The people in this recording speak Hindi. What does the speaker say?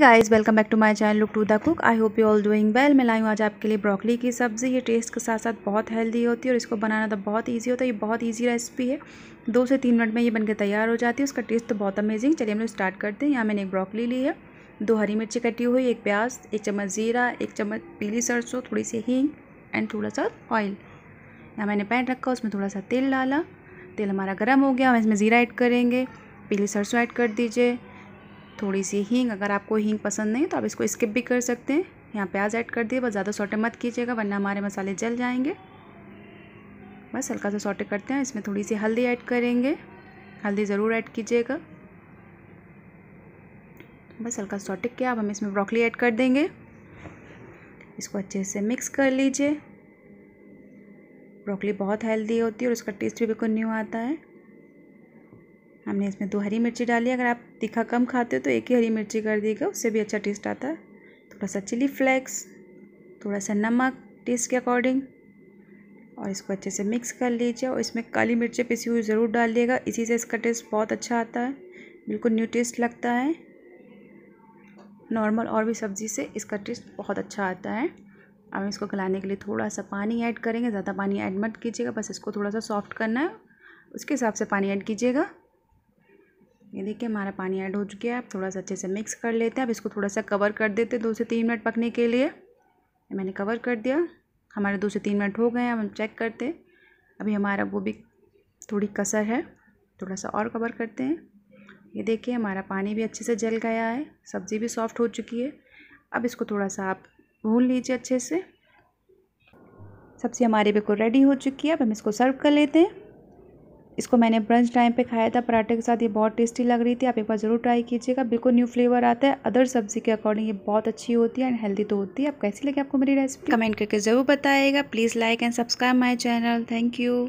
guys welcome back to my channel look to the cook I hope you all doing well मैं लाई हूँ आज आपके लिए ब्रोकली की सब्ज़ी ये टेस्ट के साथ साथ बहुत हेल्दी होती है और इसको बनाना तो बहुत इजी होता है ये बहुत इजी रेसिपी है दो से तीन मिनट में ये बनकर तैयार हो जाती है उसका टेस्ट तो बहुत अमेजिंग चलिए हम लोग स्टार्ट करते हैं यहाँ मैंने एक ब्रॉकली ली है दो हरी मिर्ची कटी हुई एक प्याज एक चम्मच ज़ीरा एक चम्मच पीली सरसों थोड़ी सी हींग एंड थोड़ा सा ऑयल यहाँ मैंने पैन रखा उसमें थोड़ा सा तेल डाला तेल हमारा गर्म हो गया हम इसमें ज़ीरा ऐड करेंगे पीली सरसों ऐड कर दीजिए थोड़ी सी हींग अगर आपको हींग पसंद नहीं तो आप इसको स्किप भी कर सकते हैं यहाँ प्याज ऐड कर दिए बस ज़्यादा सोटे मत कीजिएगा वरना हमारे मसाले जल जाएंगे बस हल्का सा सोटे करते हैं इसमें थोड़ी सी हल्दी ऐड करेंगे हल्दी ज़रूर ऐड कीजिएगा बस हल्का सोटे किया अब हम इसमें ब्रोकली ऐड कर देंगे इसको अच्छे से मिक्स कर लीजिए ब्रोकली बहुत हेल्दी होती है और उसका टेस्ट भी बिल्कुल न्यू आता है हमने इसमें दो हरी मिर्ची डाली अगर आप तीखा कम खाते हो तो एक ही हरी मिर्ची कर दीजिएगा उससे भी अच्छा टेस्ट आता है थोड़ा सा चिली फ्लेक्स थोड़ा सा नमक टेस्ट के अकॉर्डिंग और इसको अच्छे से मिक्स कर लीजिए और इसमें काली मिर्ची पिसी हुई ज़रूर डालिएगा इसी से इसका टेस्ट बहुत अच्छा आता है बिल्कुल न्यू टेस्ट लगता है नॉर्मल और भी सब्ज़ी से इसका टेस्ट बहुत अच्छा आता है अब इसको गलाने के लिए थोड़ा सा पानी ऐड करेंगे ज़्यादा पानी ऐड मत कीजिएगा बस इसको थोड़ा सा सॉफ्ट करना है उसके हिसाब से पानी ऐड कीजिएगा ये देखिए हमारा पानी ऐड हो चुका है अब थोड़ा सा अच्छे से मिक्स कर लेते हैं अब इसको थोड़ा सा कवर कर देते हैं दो से तीन मिनट पकने के लिए मैंने कवर कर दिया हमारे दो से तीन मिनट हो गए हैं अब हम चेक करते अभी हमारा वो भी थोड़ी कसर है थोड़ा सा और कवर करते हैं ये देखिए हमारा पानी भी अच्छे से जल गया है सब्ज़ी भी सॉफ्ट हो चुकी है अब इसको थोड़ा सा आप भून लीजिए अच्छे से सब्ज़ी हमारी बिल्कुल रेडी हो चुकी है अब हम इसको सर्व कर लेते हैं इसको मैंने ब्रंच टाइम पे खाया था पराठे के साथ ये बहुत टेस्टी लग रही थी आप एक बार ज़रूर ट्राई कीजिएगा बिल्कुल न्यू फ्लेवर आता है अदर सब्जी के अकॉर्डिंग ये बहुत अच्छी होती है एंड हेल्दी तो होती है आप कैसी लगी आपको मेरी रेसिपी कमेंट करके ज़रूर बताएगा please like and subscribe my channel thank you